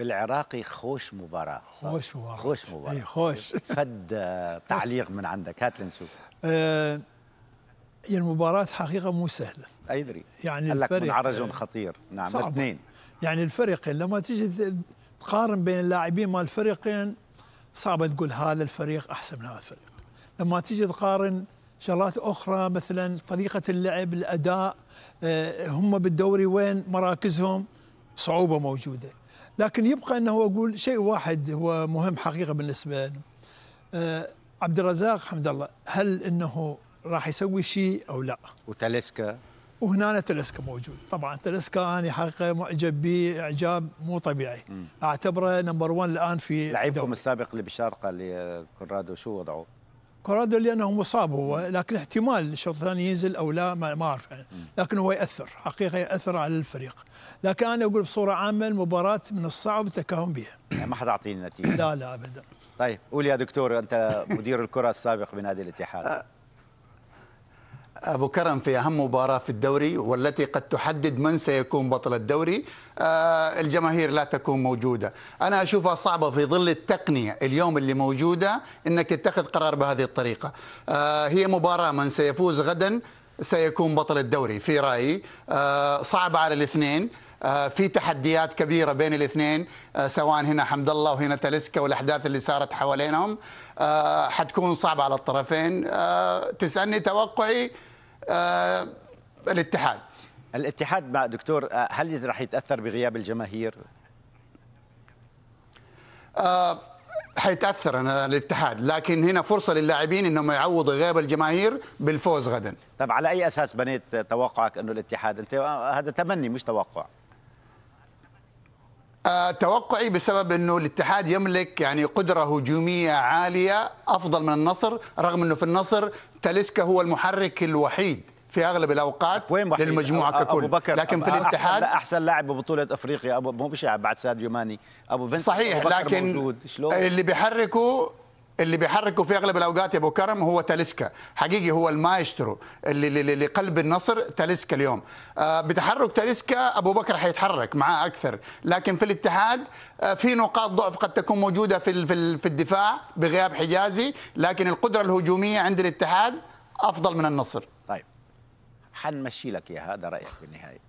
بالعراقي خوش مباراة خوش مباراة خوش مباراة أي خوش فد تعليق من عندك هات لنشوف آه هي يعني المباراة حقيقة مو سهلة أدري يعني قال لك منعرج آه، خطير نعم صعبة. اثنين يعني الفريقين لما تيجي تقارن بين اللاعبين مال الفريقين صعب تقول هذا الفريق أحسن من هذا الفريق لما تيجي تقارن شغلات أخرى مثلا طريقة اللعب الأداء آه، هم بالدوري وين مراكزهم صعوبة موجودة لكن يبقى انه اقول شيء واحد هو مهم حقيقه بالنسبه لنا أه عبد الرزاق حمد الله هل انه راح يسوي شيء او لا وتلسكا وهنا تلسكا موجود طبعا تلسكا انا حقيقه معجب به اعجاب مو طبيعي اعتبره نمبر 1 الان في لعيبكم السابق اللي بالشارقه اللي كونرادو شو وضعه كورادو لانه مصاب هو لكن احتمال الشوط الثاني ينزل او لا ما اعرف يعني لكن هو ياثر حقيقه ياثر على الفريق لكن انا اقول بصوره عامه المباراه من الصعب التكهن بها يعني ما حدا اعطيني نتيجه لا لا ابدا طيب قول يا دكتور انت مدير الكره السابق بنادي الاتحاد آه، أبو كرم في أهم مباراة في الدوري والتي قد تحدد من سيكون بطل الدوري آه، الجماهير لا تكون موجودة أنا أشوفها صعبة في ظل التقنية اليوم اللي موجودة أنك تتخذ قرار بهذه الطريقة آه، هي مباراة من سيفوز غدا سيكون بطل الدوري في رأيي آه، صعبه على الاثنين في تحديات كبيره بين الاثنين سواء هنا حمد الله وهنا تلسكا والاحداث اللي صارت حوالينهم حتكون صعبه على الطرفين تسالني توقعي آه، الاتحاد الاتحاد مع دكتور آه، هل راح يتاثر بغياب الجماهير؟ آه، حيتاثر أنا الاتحاد لكن هنا فرصه للاعبين انهم يعوضوا غياب الجماهير بالفوز غدا طب على اي اساس بنيت توقعك انه الاتحاد انت هذا تمني مش توقع آه، توقعي بسبب انه الاتحاد يملك يعني قدره هجوميه عاليه افضل من النصر رغم انه في النصر تاليسكا هو المحرك الوحيد في اغلب الاوقات للمجموعه ككل أبو بكر لكن في الاتحاد احسن, أحسن لاعب ببطوله افريقيا ابو مو بشعب بعد ساديو ماني ابو فينس صحيح أبو لكن موجود. اللي بيحركه اللي بيحركه في اغلب الاوقات يا ابو كرم هو تاليسكا حقيقي هو المايسترو اللي لقلب النصر تاليسكا اليوم آه، بتحرك تاليسكا ابو بكر حيتحرك معاه اكثر لكن في الاتحاد آه، في نقاط ضعف قد تكون موجوده في في الدفاع بغياب حجازي لكن القدره الهجوميه عند الاتحاد افضل من النصر طيب حنمشي لك يا هذا رايك بالنهايه